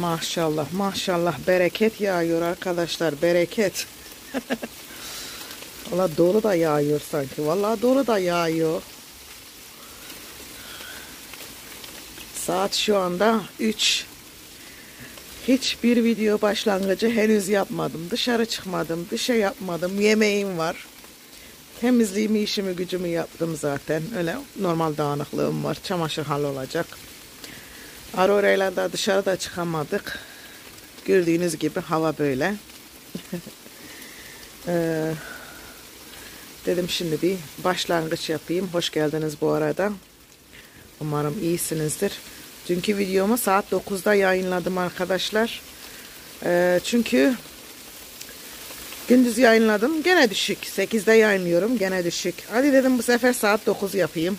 Maşallah maşallah bereket yağıyor arkadaşlar bereket. Valla dolu da yağıyor sanki. Valla dolu da yağıyor. Saat şu anda 3. Hiçbir video başlangıcı henüz yapmadım. Dışarı çıkmadım. Bir şey yapmadım. Yemeğim var. Temizliğimi, işimi, gücümü yaptım zaten. Öyle normal dağınıklığım var. Çamaşır hal olacak. Aurora'yla da dışarıda çıkamadık. Gördüğünüz gibi hava böyle. Ee, dedim şimdi bir başlangıç yapayım. Hoş geldiniz bu arada. Umarım iyisinizdir. Dünkü videomu saat 9'da yayınladım arkadaşlar. Ee, çünkü gündüz yayınladım. Gene düşük. 8'de yayınlıyorum. Gene düşük. Hadi dedim bu sefer saat 9 yapayım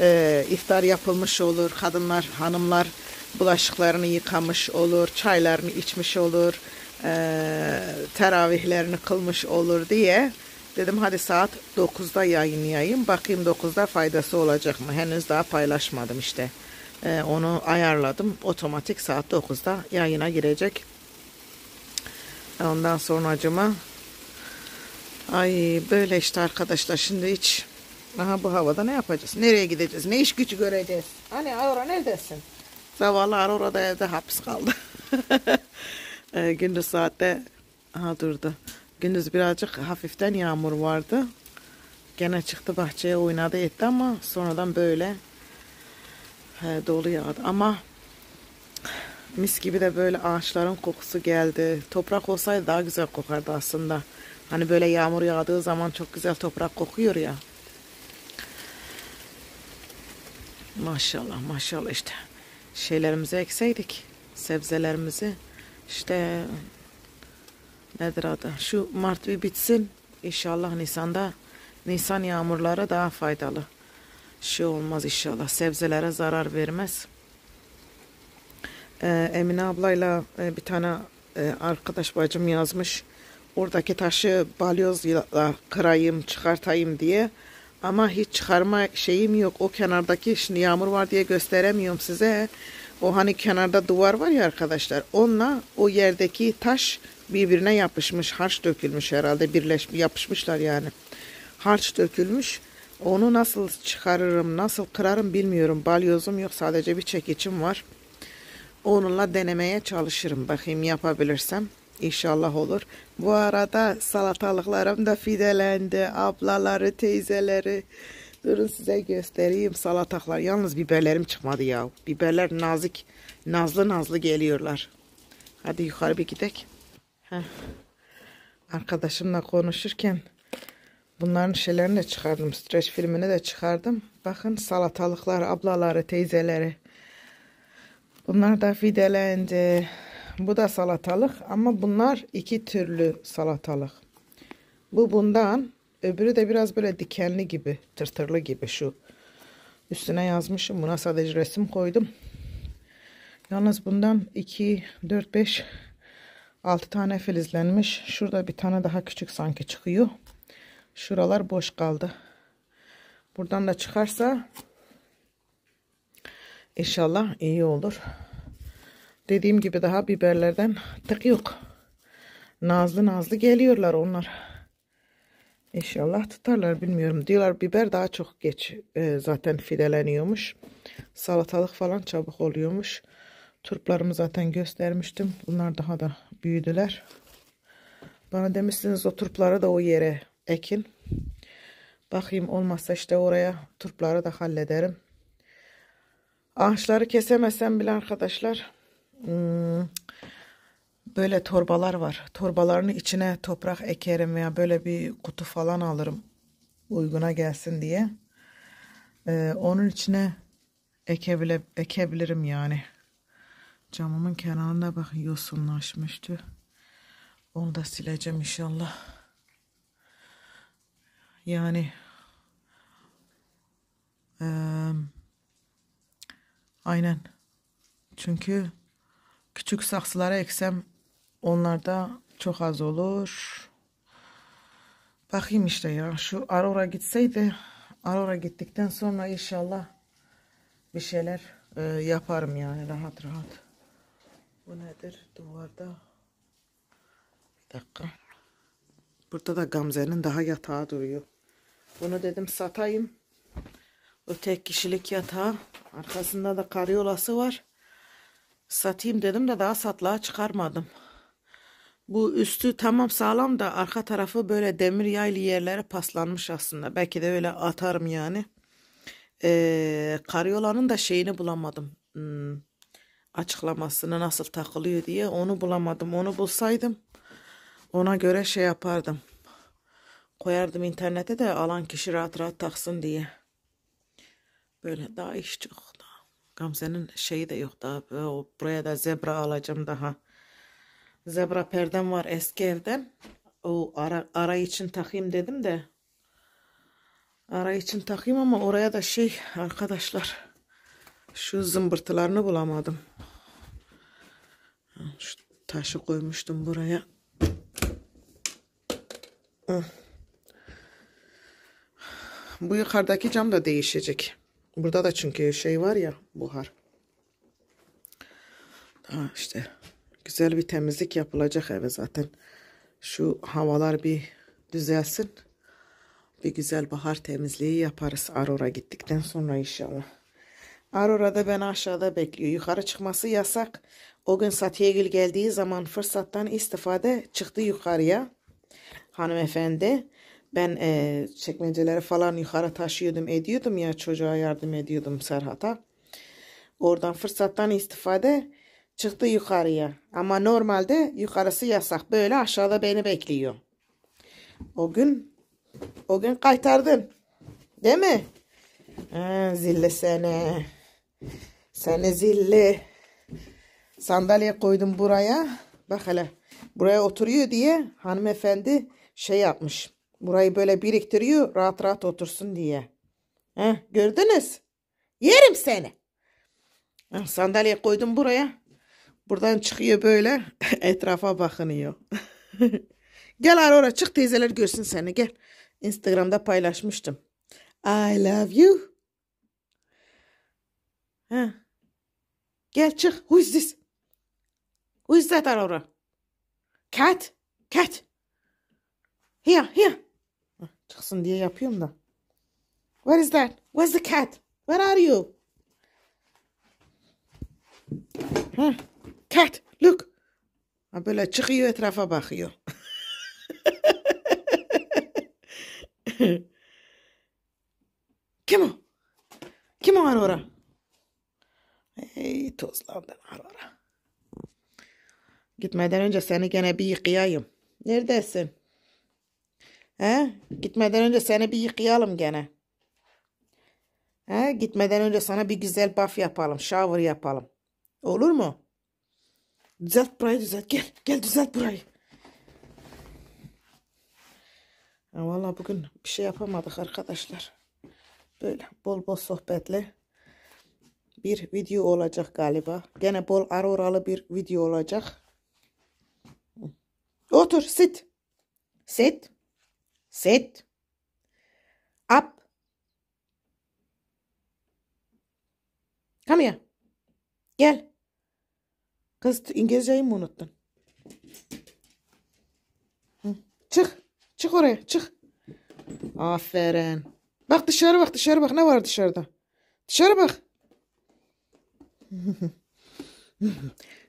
e, iftar yapılmış olur. Kadınlar, hanımlar bulaşıklarını yıkamış olur, çaylarını içmiş olur, e, teravihlerini kılmış olur diye dedim hadi saat 9'da yayınlayayım. Bakayım 9'da faydası olacak mı? Henüz daha paylaşmadım işte. E, onu ayarladım. Otomatik saat 9'da yayına girecek. Ondan sonra acıma ay böyle işte arkadaşlar şimdi hiç Aha bu havada ne yapacağız? Nereye gideceğiz? Ne iş gücü göreceğiz? Hani Aura neredesin? Zavallı Aura da evde hapis kaldı. e, gündüz saatte aha durdu. Gündüz birazcık hafiften yağmur vardı. Gene çıktı bahçeye oynadı etti ama sonradan böyle e, dolu yağdı. Ama mis gibi de böyle ağaçların kokusu geldi. Toprak olsaydı daha güzel kokardı aslında. Hani böyle yağmur yağdığı zaman çok güzel toprak kokuyor ya. Maşallah maşallah işte şeylerimizi ekseydik. Sebzelerimizi işte nedir adı? Şu Mart bir bitsin. inşallah Nisan'da Nisan yağmurları daha faydalı. Şey olmaz inşallah. Sebzelere zarar vermez. Ee, Emine ablayla e, bir tane e, arkadaş bacım yazmış. Oradaki taşı balyozla kırayım, çıkartayım diye ama hiç çıkarma şeyim yok. O kenardaki şimdi yağmur var diye gösteremiyorum size. O hani kenarda duvar var ya arkadaşlar. Onunla o yerdeki taş birbirine yapışmış. Harç dökülmüş herhalde. Birleş, yapışmışlar yani. Harç dökülmüş. Onu nasıl çıkarırım, nasıl kırarım bilmiyorum. Balyozum yok. Sadece bir çekicim var. Onunla denemeye çalışırım. Bakayım yapabilirsem. İnşallah olur. Bu arada salatalıklarım da fidelendi. Ablaları, teyzeleri. Durun size göstereyim salataklar. Yalnız biberlerim çıkmadı ya. Biberler nazik, nazlı nazlı geliyorlar. Hadi yukarı bir gidek. Arkadaşımla konuşurken bunların şeylerini de çıkardım. Streç filmini de çıkardım. Bakın salatalıklar, ablaları, teyzeleri. Bunlar da fidelendi. Bu da salatalık ama bunlar iki türlü salatalık. Bu bundan, öbürü de biraz böyle dikenli gibi, tırtırlı gibi şu. Üstüne yazmışım. Buna sadece resim koydum. Yalnız bundan 2, 4, 5, 6 tane filizlenmiş. Şurada bir tane daha küçük sanki çıkıyor. Şuralar boş kaldı. Buradan da çıkarsa inşallah iyi olur. Dediğim gibi daha biberlerden tık yok. Nazlı nazlı geliyorlar onlar. İnşallah tutarlar bilmiyorum. Diyorlar biber daha çok geç e, zaten fideleniyormuş. Salatalık falan çabuk oluyormuş. Turplarımı zaten göstermiştim. Bunlar daha da büyüdüler. Bana demişsiniz o turpları da o yere ekin. Bakayım olmazsa işte oraya turpları da hallederim. Ağaçları kesemesem bile arkadaşlar Hmm, böyle torbalar var. Torbalarını içine toprak ekerim veya böyle bir kutu falan alırım. Uyguna gelsin diye. Ee, onun içine ekebile, ekebilirim yani. Camımın kenarına bak yosunlaşmıştı. Onu da sileceğim inşallah. Yani e, aynen. Çünkü Küçük saksılara eksem onlar da çok az olur. Bakayım işte ya şu Aurora gitseydi Aurora gittikten sonra inşallah bir şeyler e, yaparım yani rahat rahat. Bu nedir duvarda? Bir dakika. Burada da Gamze'nin daha yatağı duruyor. Bunu dedim satayım. O tek kişilik yatağı. Arkasında da karyolası var. Satayım dedim de daha satlığa çıkarmadım. Bu üstü tamam sağlam da arka tarafı böyle demir yaylı yerlere paslanmış aslında. Belki de öyle atarım yani. Ee, karyolanın da şeyini bulamadım. Hmm, açıklamasını nasıl takılıyor diye onu bulamadım. Onu bulsaydım ona göre şey yapardım. Koyardım internete de alan kişi rahat rahat taksın diye. Böyle daha iş çok. Gamze'nin şeyi de yok da buraya da zebra alacağım daha. Zebra perdem var eski evden. O ara, ara için takayım dedim de. Ara için takayım ama oraya da şey arkadaşlar. Şu zımbırtılarını bulamadım. Şu taşı koymuştum buraya. Bu yukarıdaki cam da değişecek. Burada da çünkü şey var ya buhar. Ha işte güzel bir temizlik yapılacak eve zaten. Şu havalar bir düzelsin. Bir güzel bahar temizliği yaparız Aurora gittikten sonra inşallah. da ben aşağıda bekliyor. Yukarı çıkması yasak. O gün Satiyegül geldiği zaman fırsattan istifade çıktı yukarıya. Hanımefendi ben e, çekmeceleri falan yukarı taşıyordum ediyordum ya çocuğa yardım ediyordum Serhat'a. Oradan fırsattan istifade çıktı yukarıya. Ama normalde yukarısı yasak. Böyle aşağıda beni bekliyor. O gün o gün kaytardın. Değil mi? Ha, zilli seni. Seni zilli. Sandalye koydum buraya. Bak hele. Buraya oturuyor diye hanımefendi şey yapmış Burayı böyle biriktiriyor rahat rahat otursun diye. Heh, gördünüz. Yerim seni. Heh, sandalye koydum buraya. Buradan çıkıyor böyle etrafa bakınıyor. gel Aurora çık teyzeler görsün seni gel. Instagram'da paylaşmıştım. I love you. Heh. Gel çık. Who is this? Who is that Aurora? Cat? Cat? Here, here çıksın diye yapıyorum da. Where is that? Where's the cat? Where are you? Ha, cat, look. Ha, böyle çıkıyor etrafa bakıyor. Kim o? Kim o Aurora? Ey tozlandın Aurora. Gitmeden önce seni gene bir yıkayayım. Neredesin? He? Gitmeden önce seni bir yıkayalım gene. He? Gitmeden önce sana bir güzel baf yapalım. Shower yapalım. Olur mu? Düzelt burayı düzelt. Gel. Gel düzelt burayı. Ya vallahi bugün bir şey yapamadık arkadaşlar. Böyle bol bol sohbetli bir video olacak galiba. Gene bol aroralı bir video olacak. Otur sit. Sit set up. Come here. Gel. Kız İngilizceyi mi unuttun? Çık. Çık oraya. Çık. Aferin. Bak dışarı bak dışarı bak. Ne var dışarıda? Dışarı bak.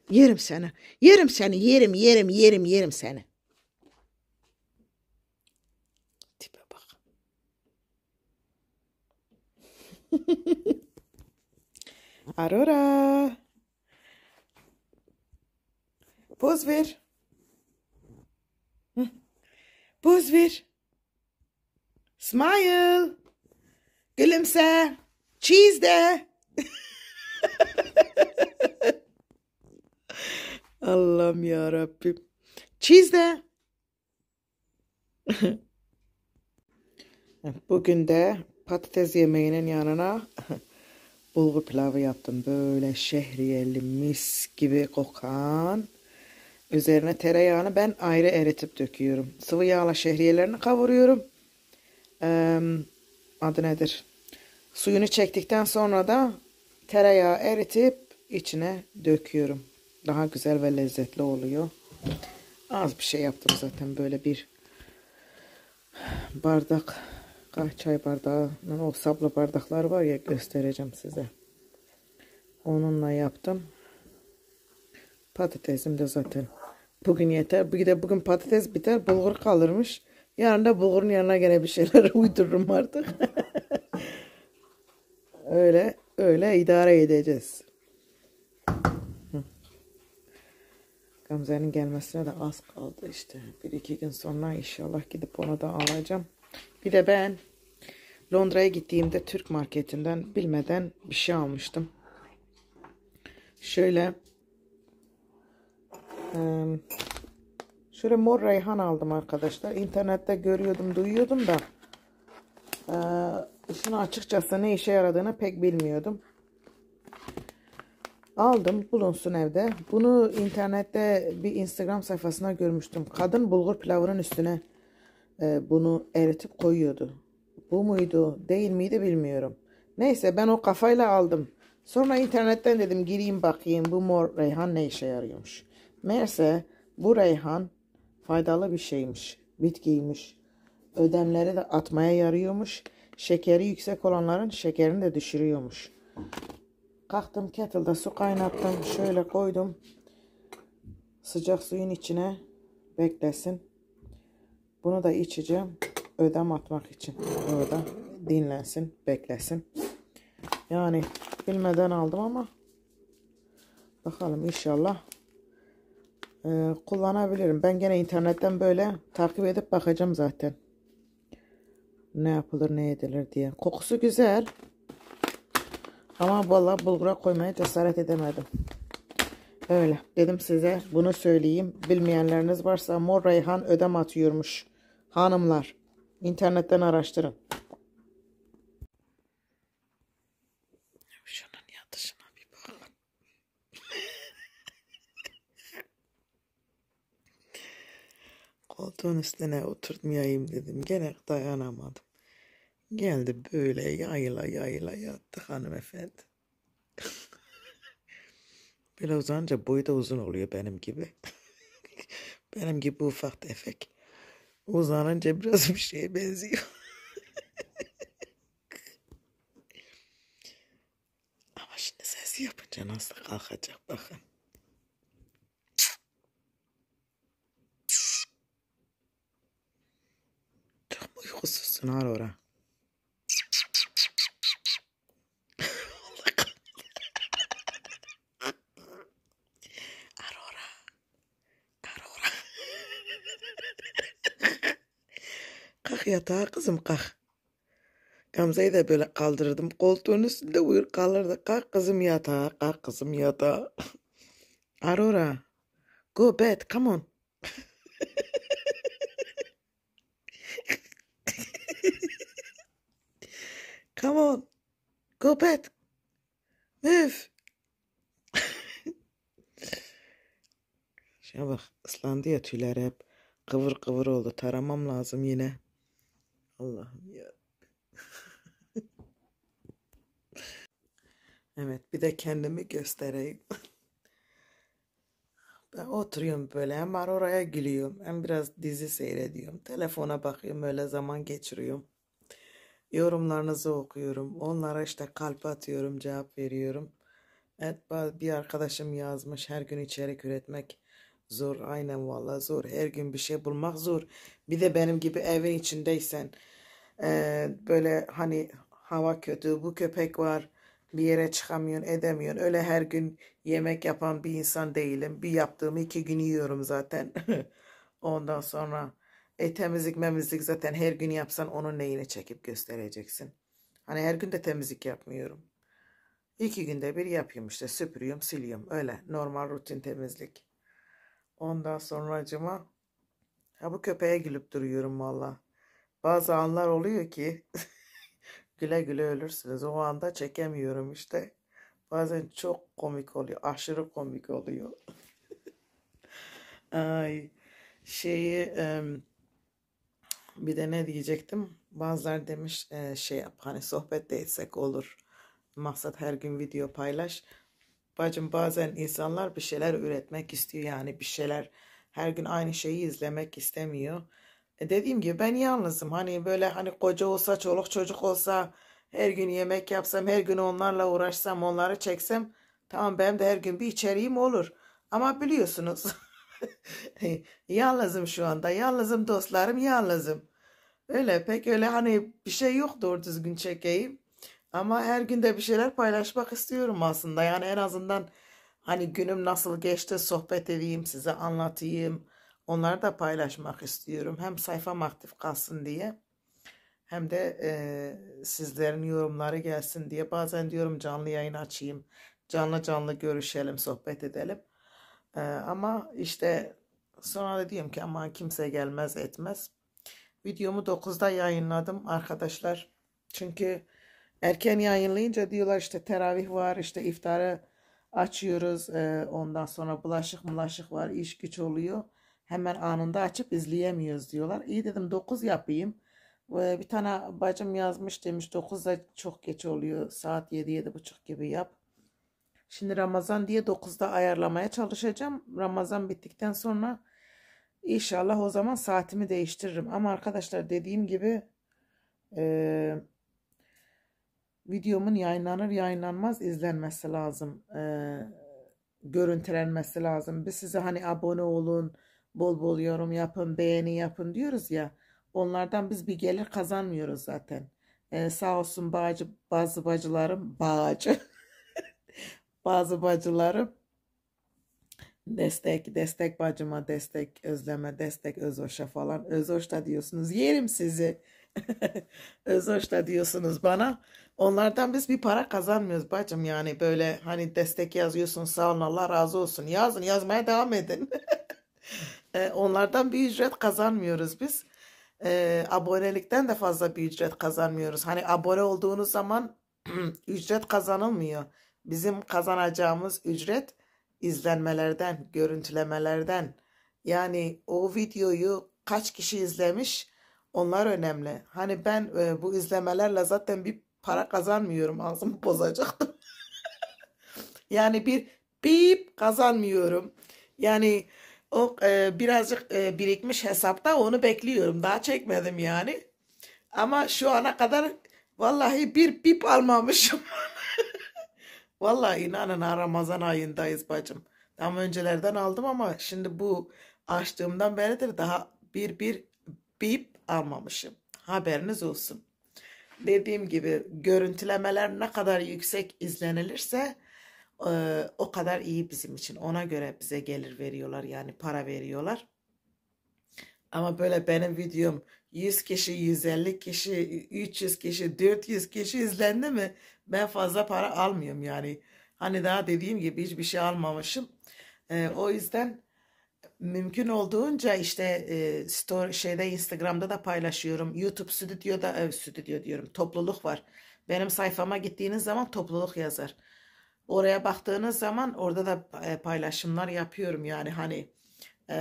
yerim seni. Yerim seni. Yerim yerim yerim yerim seni. Aurora. Poz ver. Poz ver. Smile. Gülümse. Cheese de. Allah'ım ya Rabbim. Cheese de. Bugün de patates yemeğinin yanına bulgur pilavı yaptım. Böyle şehriyeli mis gibi kokan. Üzerine tereyağını ben ayrı eritip döküyorum. Sıvı yağla şehriyelerini kavuruyorum. Ee, adı nedir? Suyunu çektikten sonra da tereyağı eritip içine döküyorum. Daha güzel ve lezzetli oluyor. Az bir şey yaptım zaten böyle bir bardak Ah çay bardağı, o sablı bardaklar var ya göstereceğim size. Onunla yaptım. Patatesim de zaten. Bugün yeter. Bir de bugün patates biter, bulgur kalırmış. Yarın da bulgurun yanına gene bir şeyler uydururum artık. öyle öyle idare edeceğiz. Gamze'nin gelmesine de az kaldı işte. Bir iki gün sonra inşallah gidip onu da alacağım. Bir de ben Londra'ya gittiğimde Türk marketinden bilmeden bir şey almıştım. Şöyle şöyle mor reyhan aldım arkadaşlar. İnternette görüyordum, duyuyordum da işin açıkçası ne işe yaradığını pek bilmiyordum. Aldım bulunsun evde. Bunu internette bir Instagram sayfasına görmüştüm. Kadın bulgur pilavının üstüne bunu eritip koyuyordu. Bu muydu değil miydi bilmiyorum. Neyse ben o kafayla aldım. Sonra internetten dedim gireyim bakayım bu mor reyhan ne işe yarıyormuş. Meğerse bu reyhan faydalı bir şeymiş. Bitkiymiş. Ödemleri de atmaya yarıyormuş. Şekeri yüksek olanların şekerini de düşürüyormuş. Kalktım kettle'da su kaynattım. Şöyle koydum. Sıcak suyun içine beklesin. Bunu da içeceğim ödem atmak için orada dinlensin, beklesin. Yani bilmeden aldım ama bakalım inşallah e, kullanabilirim. Ben gene internetten böyle takip edip bakacağım zaten. Ne yapılır ne edilir diye. Kokusu güzel. Ama valla bulgura koymaya cesaret edemedim. Öyle. Dedim size bunu söyleyeyim. Bilmeyenleriniz varsa mor reyhan ödem atıyormuş. Hanımlar. İnternetten araştırın. Şunun yatışına bir bakın. Koltuğun üstüne oturtmayayım dedim. Gene dayanamadım. Geldi böyle yayla yayla yattı hanımefendi. böyle uzanca boyu da uzun oluyor benim gibi. benim gibi ufak tefek. Ozan'ın biraz bir şeye benziyor. Ama şimdi ses yapınca nasıl kalkacak bakın. Çok uykusuzsun Aurora. yatağa kızım kalk. Gamze'yi de böyle kaldırırdım. Koltuğun üstünde uyur kalırdı. Kalk kızım yatağa, kalk kızım yatağa. Aurora, go bed, come on. Come on. Go bed. Move. Şuna bak ıslandı ya tüyler hep. Kıvır kıvır oldu. Taramam lazım yine. Allah'ım ya. evet bir de kendimi göstereyim. ben oturuyorum böyle hem var oraya gülüyorum hem biraz dizi seyrediyorum. Telefona bakıyorum öyle zaman geçiriyorum. Yorumlarınızı okuyorum. Onlara işte kalp atıyorum cevap veriyorum. Evet bir arkadaşım yazmış her gün içerik üretmek Zor aynen valla zor. Her gün bir şey bulmak zor. Bir de benim gibi evin içindeysen e, böyle hani hava kötü bu köpek var bir yere çıkamıyorsun edemiyorsun. Öyle her gün yemek yapan bir insan değilim. Bir yaptığımı iki gün yiyorum zaten. Ondan sonra e, temizlik memizlik zaten her gün yapsan onun neyine çekip göstereceksin. Hani her gün de temizlik yapmıyorum. İki günde bir yapıyorum işte süpürüyorum siliyorum öyle normal rutin temizlik. Ondan sonra acıma. Ha bu köpeğe gülüp duruyorum valla. Bazı anlar oluyor ki güle güle ölürsünüz. O anda çekemiyorum işte. Bazen çok komik oluyor. Aşırı komik oluyor. Ay şeyi bir de ne diyecektim? Bazılar demiş e, şey yap hani sohbet de etsek olur. Maksat her gün video paylaş. Bacım bazen insanlar bir şeyler üretmek istiyor yani bir şeyler her gün aynı şeyi izlemek istemiyor. E dediğim gibi ben yalnızım hani böyle hani koca olsa çoluk çocuk olsa her gün yemek yapsam her gün onlarla uğraşsam onları çeksem tamam benim de her gün bir içeriğim olur. Ama biliyorsunuz yalnızım şu anda yalnızım dostlarım yalnızım. Öyle pek öyle hani bir şey yok doğru düzgün çekeyim. Ama her günde bir şeyler paylaşmak istiyorum aslında. Yani en azından hani günüm nasıl geçti sohbet edeyim size anlatayım. Onları da paylaşmak istiyorum. Hem sayfam aktif kalsın diye hem de e, sizlerin yorumları gelsin diye. Bazen diyorum canlı yayın açayım. Canlı canlı görüşelim, sohbet edelim. E, ama işte sonra da diyorum ki aman kimse gelmez etmez. Videomu 9'da yayınladım arkadaşlar. Çünkü erken yayınlayınca diyorlar işte teravih var işte iftarı açıyoruz e, ondan sonra bulaşık mulaşık var iş güç oluyor. Hemen anında açıp izleyemiyoruz diyorlar. iyi dedim 9 yapayım. E, bir tane bacım yazmış demiş 9'da çok geç oluyor saat 7 buçuk gibi yap. Şimdi Ramazan diye 9'da ayarlamaya çalışacağım. Ramazan bittikten sonra inşallah o zaman saatimi değiştiririm. Ama arkadaşlar dediğim gibi e, videomun yayınlanır yayınlanmaz izlenmesi lazım. Ee, görüntülenmesi lazım. Biz size hani abone olun, bol bol yorum yapın, beğeni yapın diyoruz ya. Onlardan biz bir gelir kazanmıyoruz zaten. Ee, sağ olsun bacı bazı bacılarım, bacı bazı bacılarım destek, destek bacıma, destek özleme, destek özoşa falan. Özoş da diyorsunuz, yerim sizi. özoş da diyorsunuz bana. Onlardan biz bir para kazanmıyoruz bacım yani böyle hani destek yazıyorsun sağ olun Allah razı olsun yazın yazmaya devam edin. E, onlardan bir ücret kazanmıyoruz biz. E, abonelikten de fazla bir ücret kazanmıyoruz. Hani abone olduğunuz zaman ücret kazanılmıyor. Bizim kazanacağımız ücret izlenmelerden, görüntülemelerden. Yani o videoyu kaç kişi izlemiş onlar önemli. Hani ben e, bu izlemelerle zaten bir para kazanmıyorum ağzımı bozacaktım. yani bir bip kazanmıyorum. Yani o e, birazcık e, birikmiş hesapta onu bekliyorum. Daha çekmedim yani. Ama şu ana kadar vallahi bir bip almamışım. vallahi inanın Ramazan ayındayız bacım. Tam öncelerden aldım ama şimdi bu açtığımdan beridir daha bir bir bip almamışım. Haberiniz olsun dediğim gibi görüntülemeler ne kadar yüksek izlenilirse e, o kadar iyi bizim için. Ona göre bize gelir veriyorlar yani para veriyorlar. Ama böyle benim videom 100 kişi, 150 kişi, 300 kişi, 400 kişi izlendi mi ben fazla para almıyorum yani. Hani daha dediğim gibi hiçbir şey almamışım. E, o yüzden mümkün olduğunca işte e, story şeyde Instagram'da da paylaşıyorum. YouTube stüdyoda ev stüdyo diyorum. Topluluk var. Benim sayfama gittiğiniz zaman topluluk yazar. Oraya baktığınız zaman orada da e, paylaşımlar yapıyorum. Yani hani e,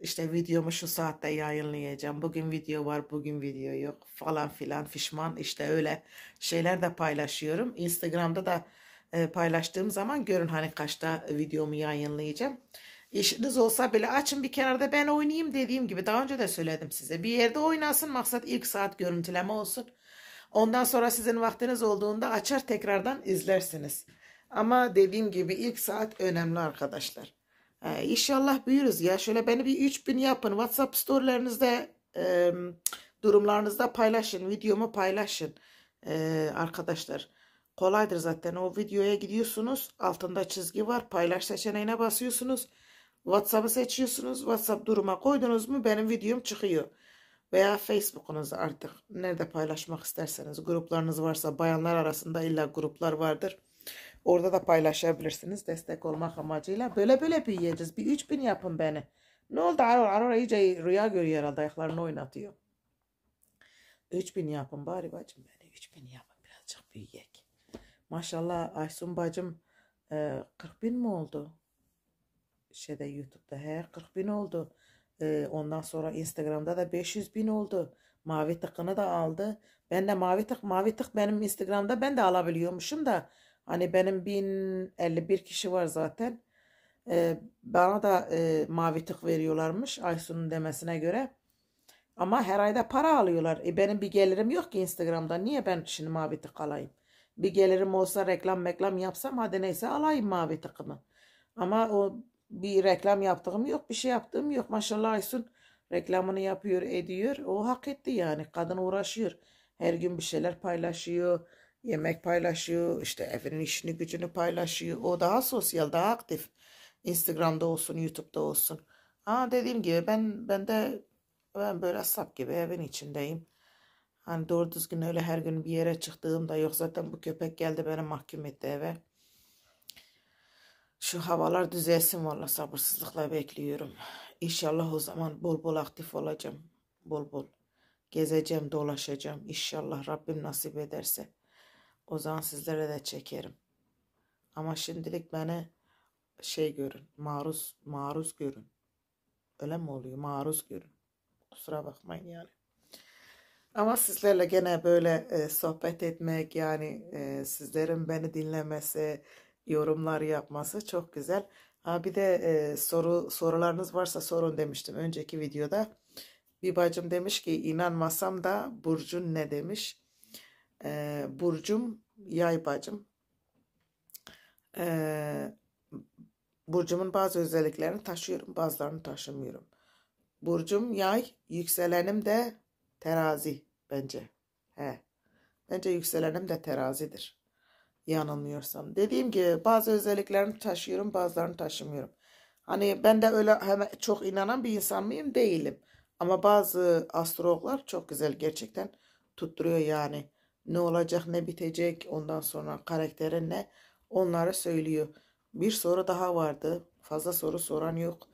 işte videomu şu saatte yayınlayacağım. Bugün video var, bugün video yok falan filan fişman işte öyle şeyler de paylaşıyorum. Instagram'da da e, paylaştığım zaman görün hani kaçta videomu yayınlayacağım işiniz olsa bile açın bir kenarda ben oynayayım dediğim gibi daha önce de söyledim size. Bir yerde oynasın maksat ilk saat görüntüleme olsun. Ondan sonra sizin vaktiniz olduğunda açar tekrardan izlersiniz. Ama dediğim gibi ilk saat önemli arkadaşlar. Ee, inşallah büyürüz ya. Şöyle beni bir 3000 yapın. WhatsApp storylerinizde e, durumlarınızda paylaşın. Videomu paylaşın ee, arkadaşlar. Kolaydır zaten o videoya gidiyorsunuz. Altında çizgi var. Paylaş seçeneğine basıyorsunuz. WhatsApp'ı seçiyorsunuz. WhatsApp duruma koydunuz mu benim videom çıkıyor. Veya Facebook'unuzu artık nerede paylaşmak isterseniz gruplarınız varsa bayanlar arasında illa gruplar vardır. Orada da paylaşabilirsiniz destek olmak amacıyla. Böyle böyle büyüyeceğiz. Bir 3000 yapın beni. Ne oldu Aror? Aror iyice rüya görüyor herhalde ayaklarını oynatıyor. 3000 yapın bari bacım beni. 3000 yapın birazcık büyüyek. Maşallah Aysun bacım 40 e, bin mi oldu? şeyde YouTube'da her 40 bin oldu. Ee, ondan sonra Instagram'da da 500 bin oldu. Mavi tıkını da aldı. Ben de mavi tık mavi tık benim Instagram'da ben de alabiliyormuşum da hani benim 1051 kişi var zaten. Ee, bana da e, mavi tık veriyorlarmış Aysun'un demesine göre. Ama her ayda para alıyorlar. E benim bir gelirim yok ki Instagram'da. Niye ben şimdi mavi tık alayım? Bir gelirim olsa reklam meklam yapsam hadi neyse alayım mavi tıkımı. Ama o bir reklam yaptığım yok, bir şey yaptığım yok. Maşallah Aysun reklamını yapıyor, ediyor. O hak etti yani. Kadın uğraşıyor. Her gün bir şeyler paylaşıyor. Yemek paylaşıyor. işte evinin işini gücünü paylaşıyor. O daha sosyal, daha aktif. Instagram'da olsun, YouTube'da olsun. Ama dediğim gibi ben ben de ben böyle sap gibi evin içindeyim. Hani doğru düzgün öyle her gün bir yere çıktığım da yok zaten bu köpek geldi beni mahkum etti eve. Şu havalar düzelsin valla sabırsızlıkla bekliyorum. İnşallah o zaman bol bol aktif olacağım. Bol bol gezeceğim, dolaşacağım. İnşallah Rabbim nasip ederse. O zaman sizlere de çekerim. Ama şimdilik beni şey görün, maruz maruz görün. Öyle mi oluyor? Maruz görün. Kusura bakmayın yani. Ama sizlerle gene böyle e, sohbet etmek yani e, sizlerin beni dinlemesi, yorumlar yapması çok güzel. Ha bir de e, soru sorularınız varsa sorun demiştim önceki videoda. Bir bacım demiş ki inanmasam da burcun ne demiş? E, burcum yay bacım. E, burcumun bazı özelliklerini taşıyorum, bazılarını taşımıyorum. Burcum yay, yükselenim de terazi bence. He. Bence yükselenim de terazidir yanılmıyorsam. Dediğim gibi bazı özelliklerini taşıyorum bazılarını taşımıyorum. Hani ben de öyle hemen çok inanan bir insan mıyım? Değilim. Ama bazı astrologlar çok güzel gerçekten tutturuyor yani. Ne olacak ne bitecek ondan sonra karaktere ne onları söylüyor. Bir soru daha vardı. Fazla soru soran yok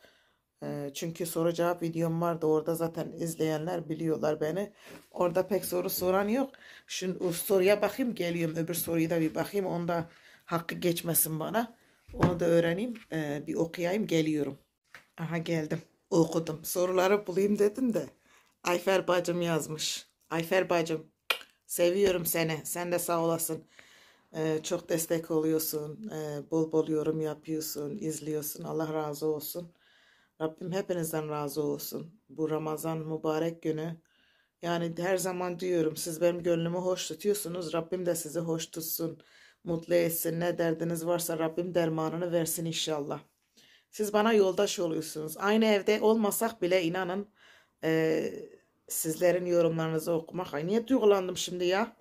çünkü soru cevap videom vardı. Orada zaten izleyenler biliyorlar beni. Orada pek soru soran yok. Şimdi o soruya bakayım geliyorum. Öbür soruyu da bir bakayım. Onda hakkı geçmesin bana. Onu da öğreneyim. bir okuyayım geliyorum. Aha geldim. Okudum. Soruları bulayım dedim de. Ayfer bacım yazmış. Ayfer bacım seviyorum seni. Sen de sağ olasın. çok destek oluyorsun. bol bol yorum yapıyorsun, izliyorsun. Allah razı olsun. Rabbim hepinizden razı olsun. Bu Ramazan mübarek günü. Yani her zaman diyorum siz benim gönlümü hoş tutuyorsunuz. Rabbim de sizi hoş tutsun. Mutlu etsin. Ne derdiniz varsa Rabbim dermanını versin inşallah. Siz bana yoldaş oluyorsunuz. Aynı evde olmasak bile inanın e, sizlerin yorumlarınızı okumak. Ay niye duygulandım şimdi ya?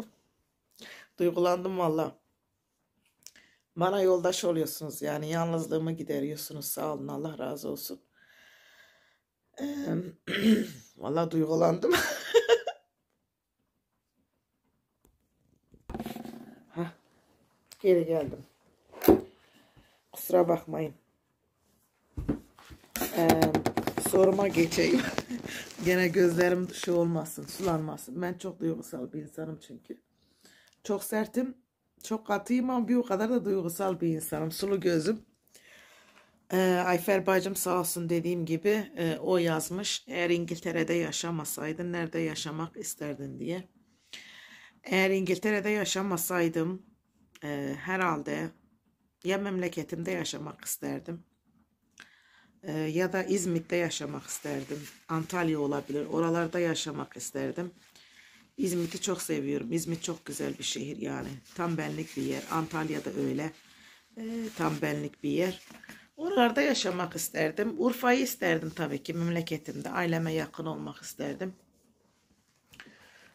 duygulandım valla. Bana yoldaş oluyorsunuz yani yalnızlığımı gideriyorsunuz. Sağ olun Allah razı olsun. Valla duygulandım. geri geldim. Kusura bakmayın. Ee, soruma geçeyim. Gene gözlerim şu olmasın, sulanmasın. Ben çok duygusal bir insanım çünkü. Çok sertim, çok katıyım ama bir o kadar da duygusal bir insanım. Sulu gözüm. E, Ayfer bacım sağ olsun dediğim gibi e, o yazmış. Eğer İngiltere'de yaşamasaydın nerede yaşamak isterdin diye. Eğer İngiltere'de yaşamasaydım e, herhalde ya memleketimde yaşamak isterdim e, ya da İzmit'te yaşamak isterdim. Antalya olabilir. Oralarda yaşamak isterdim. İzmit'i çok seviyorum. İzmit çok güzel bir şehir yani. Tam benlik bir yer. Antalya'da öyle. tam benlik bir yer. Oralarda yaşamak isterdim. Urfa'yı isterdim tabii ki memleketimde. Aileme yakın olmak isterdim.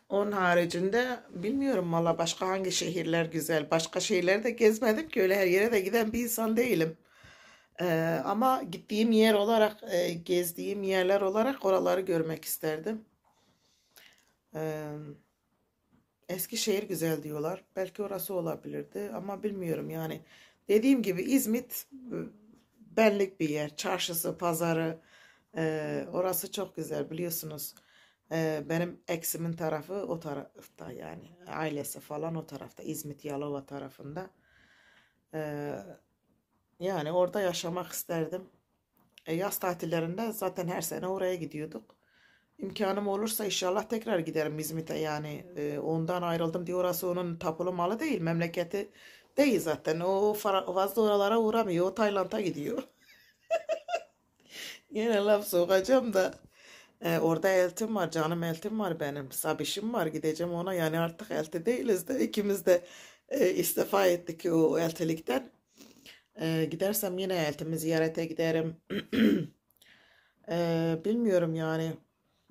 Onun haricinde bilmiyorum valla başka hangi şehirler güzel. Başka de gezmedim ki öyle her yere de giden bir insan değilim. Ee, ama gittiğim yer olarak, e, gezdiğim yerler olarak oraları görmek isterdim. Ee, Eskişehir güzel diyorlar. Belki orası olabilirdi ama bilmiyorum yani. Dediğim gibi İzmit Bellik bir yer. Çarşısı, pazarı. E, orası çok güzel biliyorsunuz. E, benim eksimin tarafı o tarafta yani. Ailesi falan o tarafta. İzmit Yalova tarafında. E, yani orada yaşamak isterdim. E, yaz tatillerinde zaten her sene oraya gidiyorduk. İmkanım olursa inşallah tekrar giderim İzmit'e yani. E, ondan ayrıldım diye orası onun tapulu malı değil. Memleketi değil zaten. O fazla oralara uğramıyor. O Tayland'a gidiyor. Yine laf sokacağım da. E, orada eltim var. Canım eltim var benim. Sabişim var. Gideceğim ona. Yani artık elti değiliz de. ikimiz de e, istifa ettik o eltilikten. E, gidersem yine eltimi ziyarete giderim. e, bilmiyorum yani.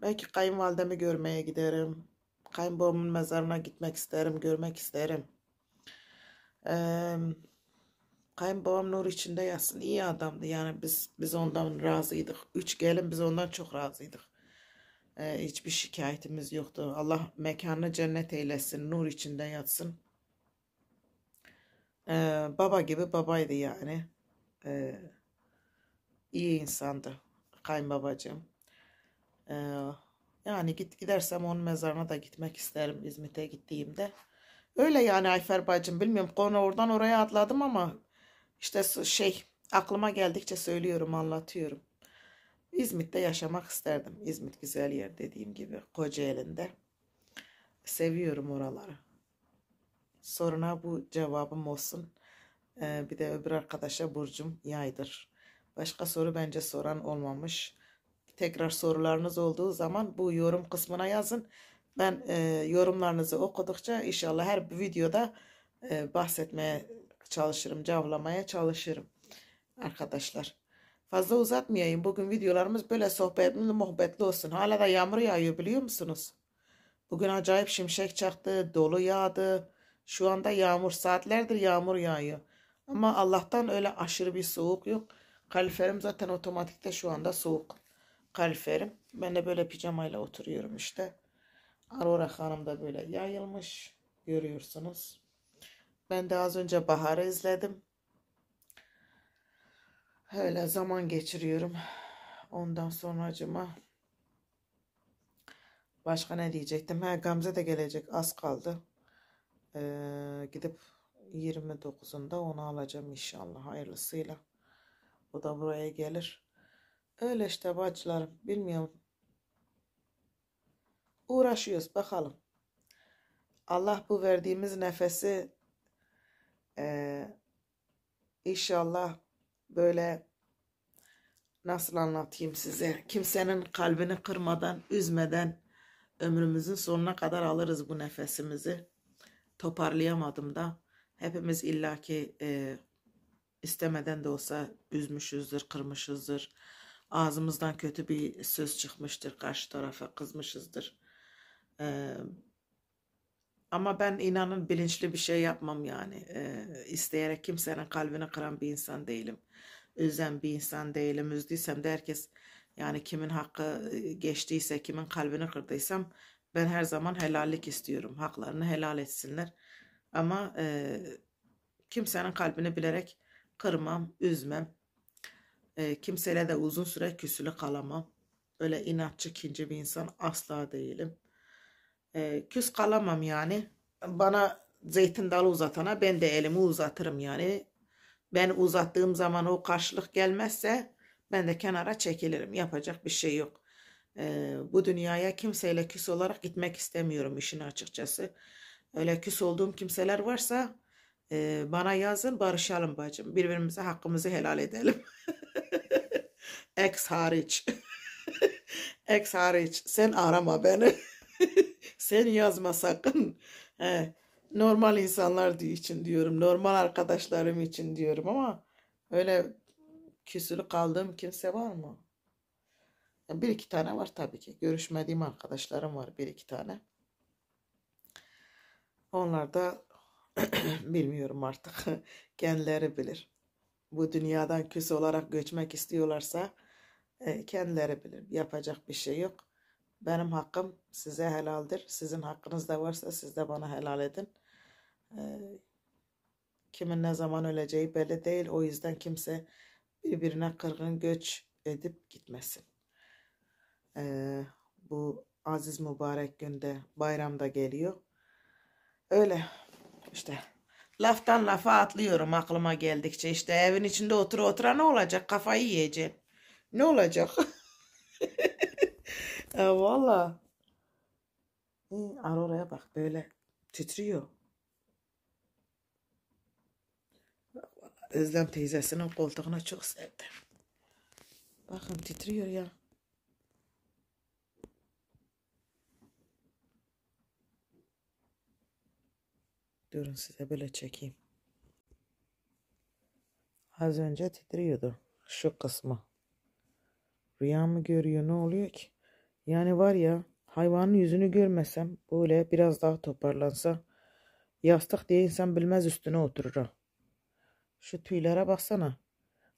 Belki kayınvalidemi görmeye giderim. Kayınbabamın mezarına gitmek isterim, görmek isterim. Ee, kayınbabam nur içinde yatsın. iyi adamdı yani biz biz ondan razıydık. Üç gelin biz ondan çok razıydık. Ee, hiçbir şikayetimiz yoktu. Allah mekanını cennet eylesin. Nur içinde yatsın. Ee, baba gibi babaydı yani. Ee, iyi insandı kayınbabacığım. Ee, yani git gidersem onun mezarına da gitmek isterim İzmit'e gittiğimde. Öyle yani Ayfer bacım bilmiyorum konu oradan oraya atladım ama işte şey aklıma geldikçe söylüyorum anlatıyorum. İzmit'te yaşamak isterdim. İzmit güzel yer dediğim gibi Kocaeli'nde. Seviyorum oraları. Soruna bu cevabım olsun. Ee, bir de öbür arkadaşa Burcum yaydır. Başka soru bence soran olmamış. Tekrar sorularınız olduğu zaman bu yorum kısmına yazın. Ben e, yorumlarınızı okudukça inşallah her videoda e, bahsetmeye çalışırım, cevaplamaya çalışırım arkadaşlar. Fazla uzatmayayım. Bugün videolarımız böyle sohbetli, muhabbetli olsun. Hala da yağmur yağıyor biliyor musunuz? Bugün acayip şimşek çaktı, dolu yağdı. Şu anda yağmur, saatlerdir yağmur yağıyor. Ama Allah'tan öyle aşırı bir soğuk yok. Kaliferim zaten otomatikte şu anda soğuk. Kaliferim. Ben de böyle pijamayla oturuyorum işte. Aurora Hanım da böyle yayılmış. Görüyorsunuz. Ben de az önce Bahar'ı izledim. Öyle zaman geçiriyorum. Ondan sonra acıma. başka ne diyecektim? Ha, Gamze de gelecek. Az kaldı. Ee, gidip 29'unda onu alacağım inşallah hayırlısıyla. O da buraya gelir. Öyle işte bacılarım. Bilmiyorum uğraşıyoruz bakalım. Allah bu verdiğimiz nefesi e, inşallah böyle nasıl anlatayım size kimsenin kalbini kırmadan üzmeden ömrümüzün sonuna kadar alırız bu nefesimizi toparlayamadım da hepimiz illaki e, istemeden de olsa üzmüşüzdür kırmışızdır ağzımızdan kötü bir söz çıkmıştır karşı tarafa kızmışızdır ee, ama ben inanın bilinçli bir şey yapmam yani. Ee, isteyerek kimsenin kalbini kıran bir insan değilim. Üzen bir insan değilim. Üzdüysem de herkes yani kimin hakkı geçtiyse, kimin kalbini kırdıysam ben her zaman helallik istiyorum. Haklarını helal etsinler. Ama e, kimsenin kalbini bilerek kırmam, üzmem. E, kimseyle de uzun süre küsülü kalamam. Öyle inatçı, kinci bir insan asla değilim. Ee, küs kalamam yani. Bana zeytin dalı uzatana ben de elimi uzatırım yani. Ben uzattığım zaman o karşılık gelmezse ben de kenara çekilirim. Yapacak bir şey yok. E, bu dünyaya kimseyle küs olarak gitmek istemiyorum işin açıkçası. Öyle küs olduğum kimseler varsa e, bana yazın barışalım bacım. Birbirimize hakkımızı helal edelim. Ex hariç. Ex hariç. Sen arama beni. Sen yazma sakın. He, normal insanlar için diyorum. Normal arkadaşlarım için diyorum ama öyle küsülü kaldığım kimse var mı? Bir iki tane var tabii ki. Görüşmediğim arkadaşlarım var bir iki tane. Onlar da bilmiyorum artık. Kendileri bilir. Bu dünyadan küs olarak göçmek istiyorlarsa e, kendileri bilir. Yapacak bir şey yok. Benim hakkım size helaldir. Sizin hakkınız da varsa siz de bana helal edin. Ee, kimin ne zaman öleceği belli değil. O yüzden kimse birbirine kırgın göç edip gitmesin. Ee, bu aziz mübarek günde bayramda geliyor. Öyle işte laftan lafa atlıyorum aklıma geldikçe. İşte evin içinde otur otura ne olacak? Kafayı yiyeceksin. Ne olacak? E valla. Aurora'ya bak böyle titriyor. Özlem teyzesinin koltuğuna çok sevdim. Bakın titriyor ya. Durun size böyle çekeyim. Az önce titriyordu şu kısmı. Rüya mı görüyor ne oluyor ki? Yani var ya hayvanın yüzünü görmesem böyle biraz daha toparlansa yastık diye insan bilmez üstüne oturur. Şu tüylere baksana.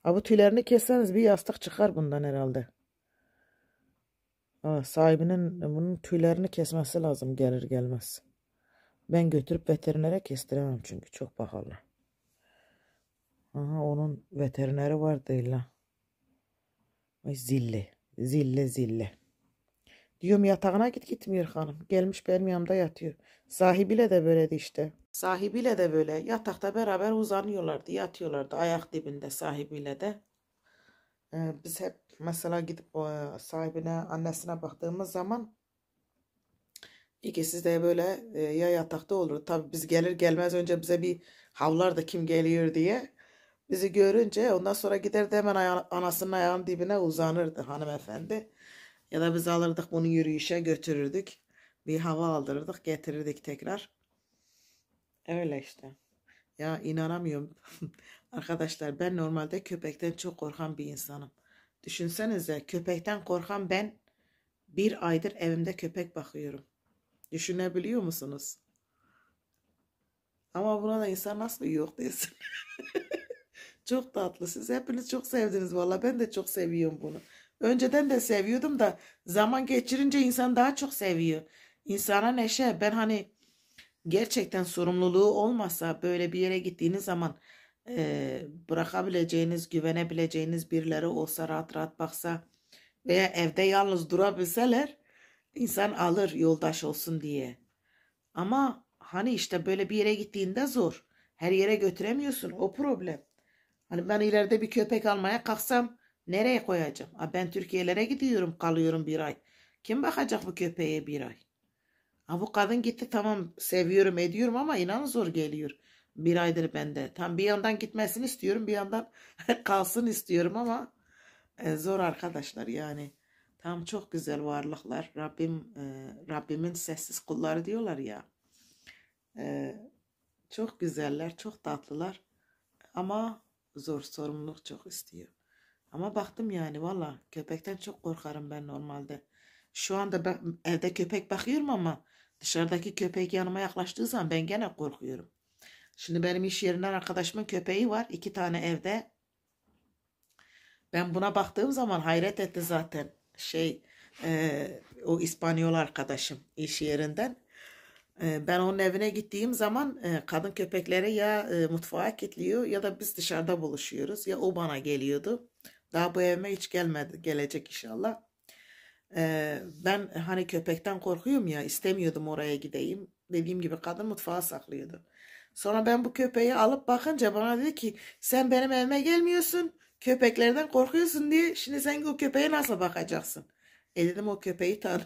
Ha bu tüylerini kesseniz bir yastık çıkar bundan herhalde. Ha, sahibinin bunun tüylerini kesmesi lazım gelir gelmez. Ben götürüp veterinere kestiremem çünkü çok pahalı. Aha onun veterineri vardı illa. Ay zille, zille, zille. Diyorum yatağına git gitmiyor hanım. Gelmiş benim yanımda yatıyor. Sahibiyle de böyleydi işte. Sahibiyle de böyle. Yatakta beraber uzanıyorlardı, yatıyorlardı ayak dibinde sahibiyle de. Ee, biz hep mesela gidip e, sahibine, annesine baktığımız zaman ikisi de böyle e, ya yatakta olur. tabi biz gelir gelmez önce bize bir havlardı kim geliyor diye. Bizi görünce ondan sonra gider de hemen aya anasının ayağının dibine uzanırdı hanımefendi. Ya da biz alırdık bunu yürüyüşe götürürdük. Bir hava aldırırdık getirirdik tekrar. Öyle işte. Ya inanamıyorum. Arkadaşlar ben normalde köpekten çok korkan bir insanım. Düşünsenize köpekten korkan ben bir aydır evimde köpek bakıyorum. Düşünebiliyor musunuz? Ama buna da insan nasıl yok desin. çok tatlı. Siz hepiniz çok sevdiniz. Valla ben de çok seviyorum bunu. Önceden de seviyordum da zaman geçirince insan daha çok seviyor. İnsana neşe. Ben hani gerçekten sorumluluğu olmasa böyle bir yere gittiğiniz zaman e, bırakabileceğiniz, güvenebileceğiniz birileri olsa rahat rahat baksa veya evde yalnız durabilseler insan alır yoldaş olsun diye. Ama hani işte böyle bir yere gittiğinde zor. Her yere götüremiyorsun. O problem. Hani ben ileride bir köpek almaya kalksam Nereye koyacağım? A ben Türkiye'lere gidiyorum kalıyorum bir ay. Kim bakacak bu köpeğe bir ay? Ha bu kadın gitti tamam seviyorum ediyorum ama inan zor geliyor. Bir aydır bende. Tam bir yandan gitmesini istiyorum bir yandan kalsın istiyorum ama e, zor arkadaşlar yani. Tam çok güzel varlıklar. Rabbim e, Rabbimin sessiz kulları diyorlar ya. E, çok güzeller, çok tatlılar ama zor sorumluluk çok istiyor. Ama baktım yani valla köpekten çok korkarım ben normalde. Şu anda ben, evde köpek bakıyorum ama dışarıdaki köpek yanıma yaklaştığı zaman ben gene korkuyorum. Şimdi benim iş yerinden arkadaşımın köpeği var. iki tane evde. Ben buna baktığım zaman hayret etti zaten. Şey e, o İspanyol arkadaşım iş yerinden. E, ben onun evine gittiğim zaman e, kadın köpekleri ya e, mutfağa kilitliyor ya da biz dışarıda buluşuyoruz. Ya o bana geliyordu. Daha bu evime hiç gelmedi. Gelecek inşallah. Ee, ben hani köpekten korkuyorum ya istemiyordum oraya gideyim. Dediğim gibi kadın mutfağa saklıyordu. Sonra ben bu köpeği alıp bakınca bana dedi ki sen benim evime gelmiyorsun. Köpeklerden korkuyorsun diye şimdi sen o köpeğe nasıl bakacaksın? E dedim o köpeği tanıyorum.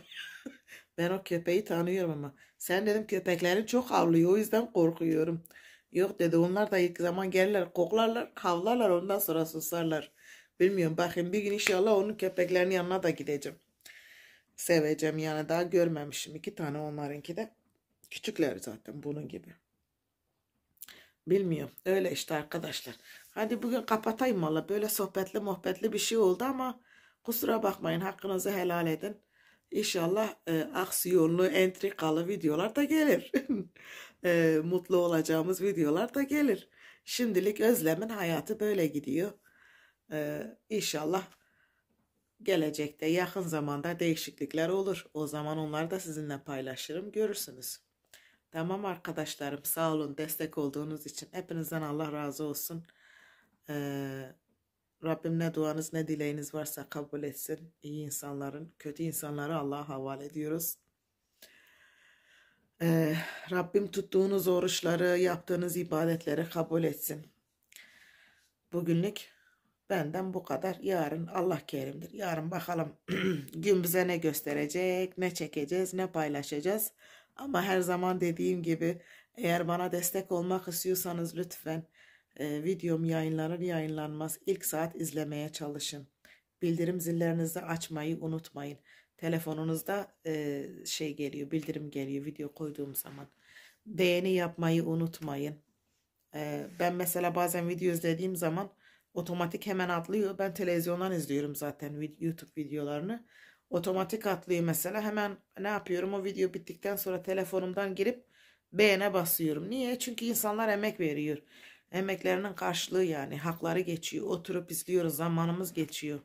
ben o köpeği tanıyorum ama. Sen dedim köpeklerin çok havlıyor o yüzden korkuyorum. Yok dedi onlar da ilk zaman gelirler koklarlar havlarlar ondan sonra susarlar. Bilmiyorum Bakın bir gün inşallah onun köpeklerinin yanına da gideceğim. Seveceğim yani daha görmemişim. iki tane onlarınki de küçükler zaten bunun gibi. Bilmiyorum öyle işte arkadaşlar. Hadi bugün kapatayım valla böyle sohbetli muhabbetli bir şey oldu ama kusura bakmayın hakkınızı helal edin. İnşallah e, aksiyonlu, entrikalı videolar da gelir. e, mutlu olacağımız videolar da gelir. Şimdilik Özlem'in hayatı böyle gidiyor. Ee, inşallah gelecekte yakın zamanda değişiklikler olur. O zaman onları da sizinle paylaşırım. Görürsünüz. Tamam arkadaşlarım sağ olun destek olduğunuz için. Hepinizden Allah razı olsun. Ee, Rabbim ne duanız ne dileğiniz varsa kabul etsin. İyi insanların, kötü insanları Allah'a havale ediyoruz. Ee, Rabbim tuttuğunuz oruçları, yaptığınız ibadetleri kabul etsin. Bugünlük Benden bu kadar. Yarın Allah kerimdir. Yarın bakalım gün bize ne gösterecek, ne çekeceğiz, ne paylaşacağız. Ama her zaman dediğim gibi eğer bana destek olmak istiyorsanız lütfen e, videom yayınlanır yayınlanmaz ilk saat izlemeye çalışın. Bildirim zillerinizi açmayı unutmayın. Telefonunuzda e, şey geliyor, bildirim geliyor video koyduğum zaman. Beğeni yapmayı unutmayın. E, ben mesela bazen video izlediğim zaman otomatik hemen atlıyor. Ben televizyondan izliyorum zaten YouTube videolarını. Otomatik atlıyor mesela. Hemen ne yapıyorum? O video bittikten sonra telefonumdan girip beğene basıyorum. Niye? Çünkü insanlar emek veriyor. Emeklerinin karşılığı yani hakları geçiyor. Oturup izliyoruz. Zamanımız geçiyor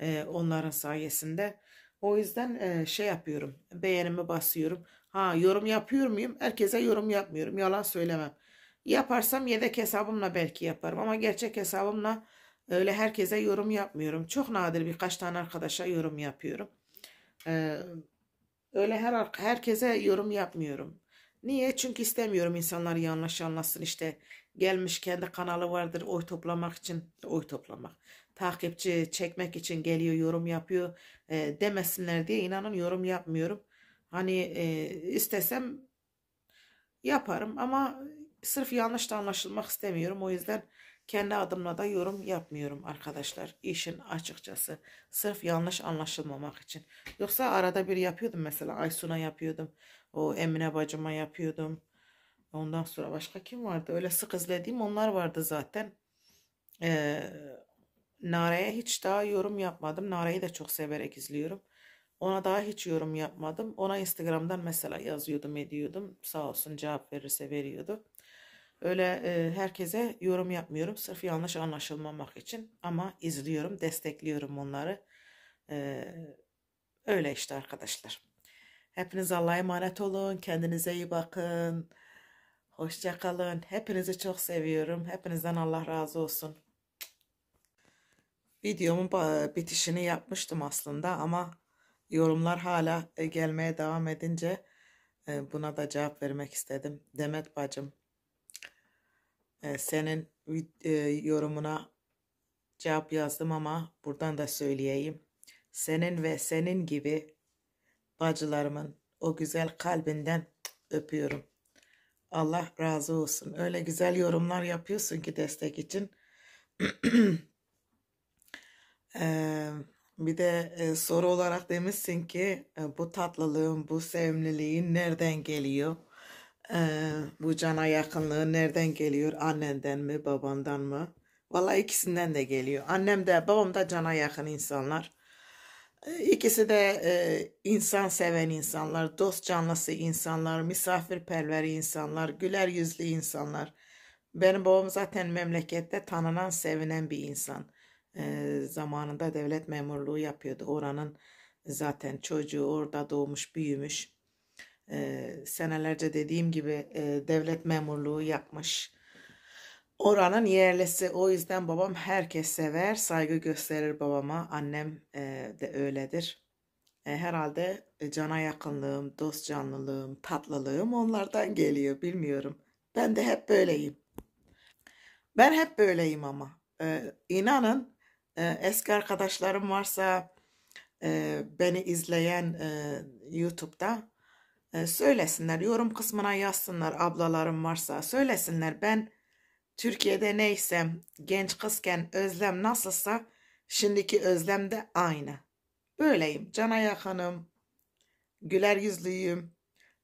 e, onların sayesinde. O yüzden e, şey yapıyorum. Beğenimi basıyorum. Ha yorum yapıyor muyum? Herkese yorum yapmıyorum. Yalan söylemem. Yaparsam yedek hesabımla belki yaparım ama gerçek hesabımla Öyle herkese yorum yapmıyorum. Çok nadir birkaç tane arkadaşa yorum yapıyorum. Ee, öyle her herkese yorum yapmıyorum. Niye? Çünkü istemiyorum insanlar yanlış anlasın İşte Gelmiş kendi kanalı vardır oy toplamak için. Oy toplamak. Takipçi çekmek için geliyor yorum yapıyor. E, demesinler diye inanın yorum yapmıyorum. Hani e, istesem yaparım ama sırf yanlış da anlaşılmak istemiyorum. O yüzden kendi adımla da yorum yapmıyorum arkadaşlar. işin açıkçası. Sırf yanlış anlaşılmamak için. Yoksa arada bir yapıyordum mesela. Aysun'a yapıyordum. O Emine bacıma yapıyordum. Ondan sonra başka kim vardı? Öyle sık izlediğim onlar vardı zaten. Ee, Nare'ye hiç daha yorum yapmadım. Nare'yi de çok severek izliyorum. Ona daha hiç yorum yapmadım. Ona Instagram'dan mesela yazıyordum ediyordum. Sağ olsun cevap verirse veriyordu. Öyle e, herkese yorum yapmıyorum. Sırf yanlış anlaşılmamak için. Ama izliyorum, destekliyorum onları. E, öyle işte arkadaşlar. Hepiniz Allah'a emanet olun. Kendinize iyi bakın. Hoşçakalın. Hepinizi çok seviyorum. Hepinizden Allah razı olsun. Videomun bitişini yapmıştım aslında ama yorumlar hala e, gelmeye devam edince e, buna da cevap vermek istedim. Demet bacım senin yorumuna cevap yazdım ama buradan da söyleyeyim. Senin ve senin gibi bacılarımın o güzel kalbinden öpüyorum. Allah razı olsun. Öyle güzel yorumlar yapıyorsun ki destek için. bir de e, soru olarak demişsin ki e, bu tatlılığın, bu sevimliliğin nereden geliyor? Ee, bu cana yakınlığı nereden geliyor? Annenden mi, babandan mı? Valla ikisinden de geliyor. Annem de babam da cana yakın insanlar. Ee, ikisi de e, insan seven insanlar, dost canlısı insanlar, misafirperver insanlar, güler yüzlü insanlar. Benim babam zaten memlekette tanınan, sevinen bir insan. Ee, zamanında devlet memurluğu yapıyordu. Oranın zaten çocuğu orada doğmuş, büyümüş e, senelerce dediğim gibi e, devlet memurluğu yapmış. Oranın yerlisi o yüzden babam herkes sever, saygı gösterir babama. Annem e, de öyledir. E, herhalde e, cana yakınlığım, dost canlılığım, tatlılığım onlardan geliyor bilmiyorum. Ben de hep böyleyim. Ben hep böyleyim ama. E, inanın e, eski arkadaşlarım varsa e, beni izleyen e, YouTube'da söylesinler. Yorum kısmına yazsınlar ablalarım varsa. Söylesinler ben Türkiye'de neysem genç kızken özlem nasılsa şimdiki özlem de aynı. Böyleyim. Cana yakınım. Güler yüzlüyüm.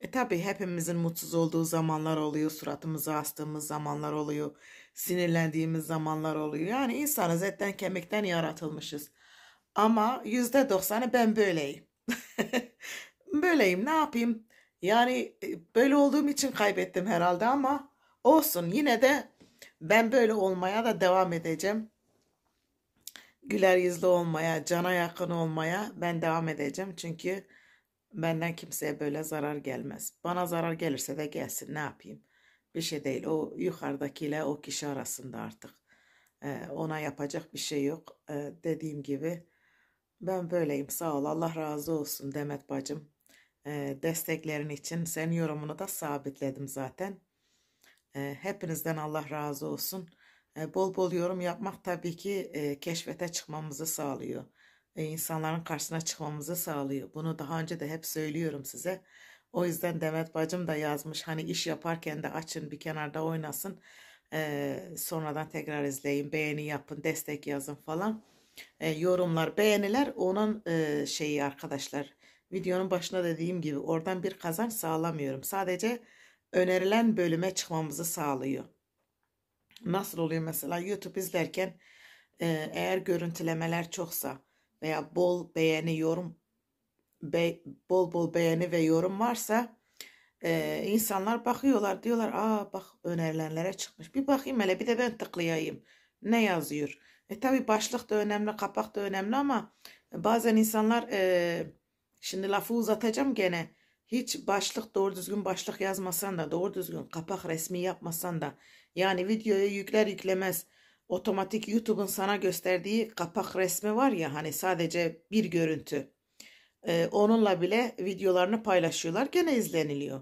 E tabi hepimizin mutsuz olduğu zamanlar oluyor. Suratımızı astığımız zamanlar oluyor. Sinirlendiğimiz zamanlar oluyor. Yani insanız etten kemikten yaratılmışız. Ama yüzde doksanı ben böyleyim. böyleyim ne yapayım? Yani e, böyle olduğum için kaybettim herhalde ama olsun yine de ben böyle olmaya da devam edeceğim. Güler yüzlü olmaya, cana yakın olmaya ben devam edeceğim. Çünkü benden kimseye böyle zarar gelmez. Bana zarar gelirse de gelsin ne yapayım. Bir şey değil o yukarıdakiyle o kişi arasında artık. Ee, ona yapacak bir şey yok. Ee, dediğim gibi ben böyleyim sağ ol Allah razı olsun Demet bacım desteklerin için senin yorumunu da sabitledim zaten. hepinizden Allah razı olsun. bol bol yorum yapmak tabii ki keşfete çıkmamızı sağlıyor. E, insanların karşısına çıkmamızı sağlıyor. Bunu daha önce de hep söylüyorum size. O yüzden Demet bacım da yazmış hani iş yaparken de açın bir kenarda oynasın. sonradan tekrar izleyin, beğeni yapın, destek yazın falan. yorumlar, beğeniler onun e, şeyi arkadaşlar videonun başına dediğim gibi oradan bir kazanç sağlamıyorum. Sadece önerilen bölüme çıkmamızı sağlıyor. Nasıl oluyor mesela YouTube izlerken e, eğer görüntülemeler çoksa veya bol beğeni yorum be, bol bol beğeni ve yorum varsa e, insanlar bakıyorlar diyorlar aa bak önerilenlere çıkmış bir bakayım hele bir de ben tıklayayım ne yazıyor e tabi başlık da önemli kapak da önemli ama bazen insanlar e, Şimdi lafı uzatacağım gene. Hiç başlık doğru düzgün başlık yazmasan da doğru düzgün kapak resmi yapmasan da yani videoya yükler yüklemez otomatik YouTube'un sana gösterdiği kapak resmi var ya hani sadece bir görüntü. Ee, onunla bile videolarını paylaşıyorlar gene izleniliyor.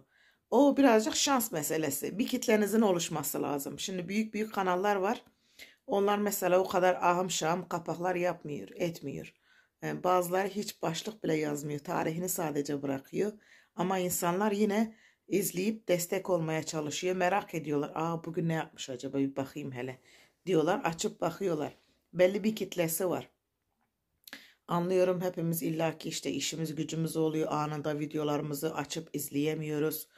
O birazcık şans meselesi. Bir kitlenizin oluşması lazım. Şimdi büyük büyük kanallar var. Onlar mesela o kadar ahım şahım kapaklar yapmıyor, etmiyor. E, bazıları hiç başlık bile yazmıyor. Tarihini sadece bırakıyor. Ama insanlar yine izleyip destek olmaya çalışıyor. Merak ediyorlar. Aa bugün ne yapmış acaba bir bakayım hele diyorlar. Açıp bakıyorlar. Belli bir kitlesi var. Anlıyorum hepimiz illaki işte işimiz gücümüz oluyor. Anında videolarımızı açıp izleyemiyoruz.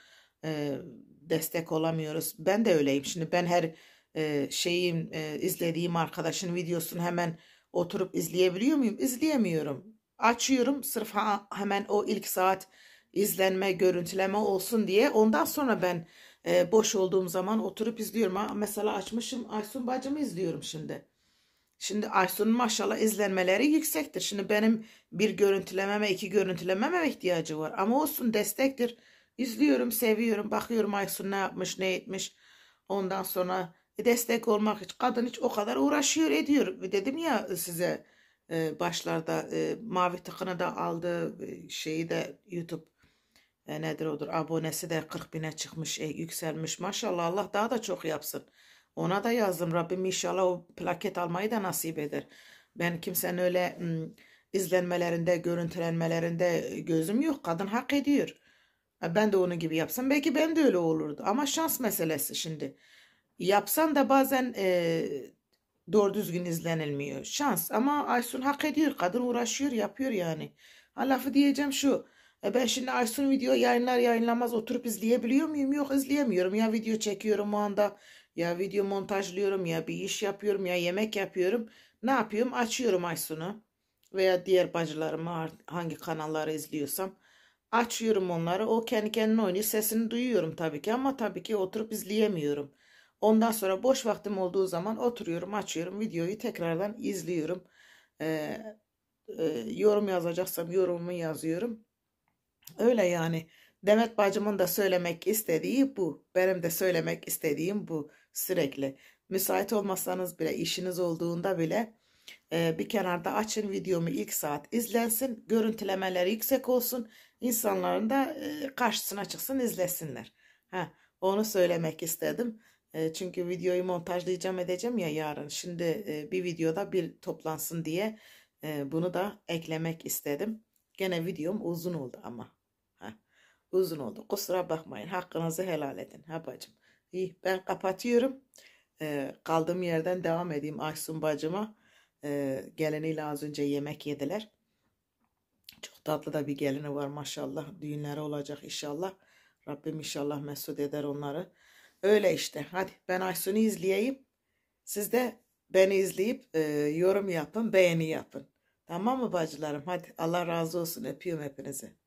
E, destek olamıyoruz. Ben de öyleyim. Şimdi ben her e, şeyim e, izlediğim arkadaşın videosunu hemen oturup izleyebiliyor muyum? İzleyemiyorum. Açıyorum sırf ha, hemen o ilk saat izlenme, görüntüleme olsun diye. Ondan sonra ben e, boş olduğum zaman oturup izliyorum. Ha, mesela açmışım Aysun bacımı izliyorum şimdi. Şimdi Aysun'un maşallah izlenmeleri yüksektir. Şimdi benim bir görüntülememe, iki görüntülememe ihtiyacı var. Ama olsun destektir. İzliyorum, seviyorum, bakıyorum Aysun ne yapmış, ne etmiş. Ondan sonra destek olmak için kadın hiç o kadar uğraşıyor ediyor. Dedim ya size e, başlarda e, mavi tıkını da aldı e, şeyi de YouTube nedir odur abonesi de 40 bine çıkmış e, yükselmiş maşallah Allah daha da çok yapsın. Ona da yazdım Rabbim inşallah o plaket almayı da nasip eder. Ben kimsenin öyle izlenmelerinde, görüntülenmelerinde gözüm yok. Kadın hak ediyor. Ben de onun gibi yapsam belki ben de öyle olurdu. Ama şans meselesi şimdi yapsan da bazen e, doğru düzgün izlenilmiyor. Şans ama Aysun hak ediyor. Kadın uğraşıyor yapıyor yani. Ha lafı diyeceğim şu. E ben şimdi Aysun video yayınlar yayınlamaz oturup izleyebiliyor muyum? Yok izleyemiyorum. Ya video çekiyorum o anda. Ya video montajlıyorum ya bir iş yapıyorum ya yemek yapıyorum. Ne yapıyorum? Açıyorum Aysun'u veya diğer bacılarımı hangi kanalları izliyorsam açıyorum onları. O kendi kendine oynuyor. Sesini duyuyorum tabii ki ama tabii ki oturup izleyemiyorum. Ondan sonra boş vaktim olduğu zaman oturuyorum, açıyorum, videoyu tekrardan izliyorum. Ee, e, yorum yazacaksam yorumumu yazıyorum. Öyle yani. Demet bacımın da söylemek istediği bu. Benim de söylemek istediğim bu sürekli. Müsait olmasanız bile işiniz olduğunda bile e, bir kenarda açın videomu ilk saat izlensin. görüntülemeler yüksek olsun. İnsanların da e, karşısına çıksın izlesinler. Ha, onu söylemek istedim çünkü videoyu montajlayacağım edeceğim ya yarın. Şimdi bir videoda bir toplansın diye bunu da eklemek istedim. Gene videom uzun oldu ama. Heh, uzun oldu. Kusura bakmayın. Hakkınızı helal edin. Ha bacım. İyi ben kapatıyorum. kaldığım yerden devam edeyim Aksun bacıma. geleniyle az önce yemek yediler. Çok tatlı da bir gelini var maşallah. Düğünleri olacak inşallah. Rabbim inşallah mesut eder onları. Öyle işte. Hadi ben Aysun'u izleyeyim. Siz de beni izleyip e, yorum yapın, beğeni yapın. Tamam mı bacılarım? Hadi Allah razı olsun. Öpüyorum hepinizi.